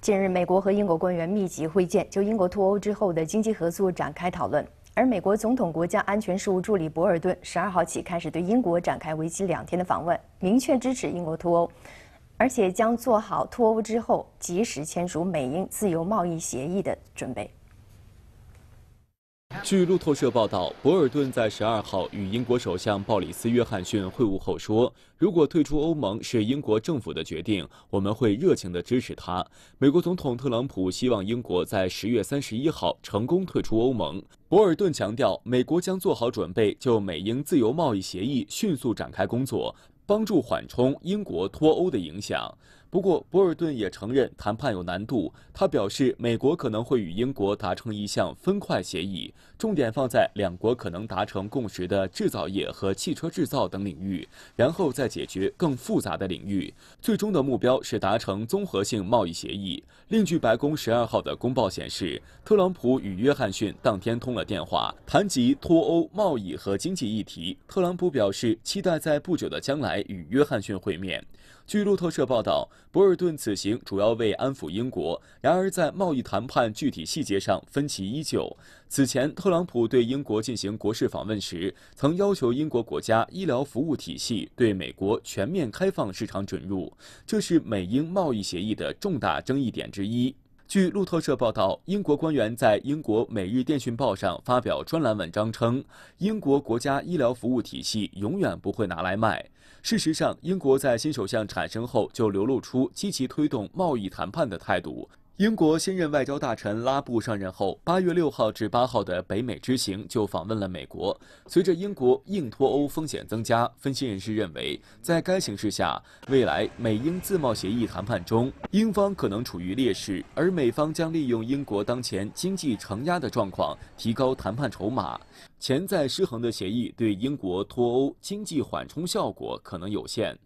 近日，美国和英国官员密集会见，就英国脱欧之后的经济合作展开讨论。而美国总统国家安全事务助理博尔顿，十二号起开始对英国展开为期两天的访问，明确支持英国脱欧，而且将做好脱欧之后及时签署美英自由贸易协议的准备。据路透社报道，博尔顿在12号与英国首相鲍里斯·约翰逊会晤后说：“如果退出欧盟是英国政府的决定，我们会热情地支持他。”美国总统特朗普希望英国在10月31号成功退出欧盟。博尔顿强调，美国将做好准备，就美英自由贸易协议迅速展开工作，帮助缓冲英国脱欧的影响。不过，博尔顿也承认谈判有难度。他表示，美国可能会与英国达成一项分块协议，重点放在两国可能达成共识的制造业和汽车制造等领域，然后再解决更复杂的领域。最终的目标是达成综合性贸易协议。另据白宫十二号的公报显示，特朗普与约翰逊当天通了电话，谈及脱欧、贸易和经济议题。特朗普表示，期待在不久的将来与约翰逊会面。据路透社报道。博尔顿此行主要为安抚英国，然而在贸易谈判具体细节上分歧依旧。此前，特朗普对英国进行国事访问时，曾要求英国国家医疗服务体系对美国全面开放市场准入，这是美英贸易协议的重大争议点之一。据路透社报道，英国官员在英国《每日电讯报》上发表专栏文章称，英国国家医疗服务体系永远不会拿来卖。事实上，英国在新首相产生后就流露出积极推动贸易谈判的态度。英国新任外交大臣拉布上任后，八月六号至八号的北美之行就访问了美国。随着英国硬脱欧风险增加，分析人士认为，在该形势下，未来美英自贸协议谈判中，英方可能处于劣势，而美方将利用英国当前经济承压的状况，提高谈判筹码。潜在失衡的协议对英国脱欧经济缓冲效果可能有限。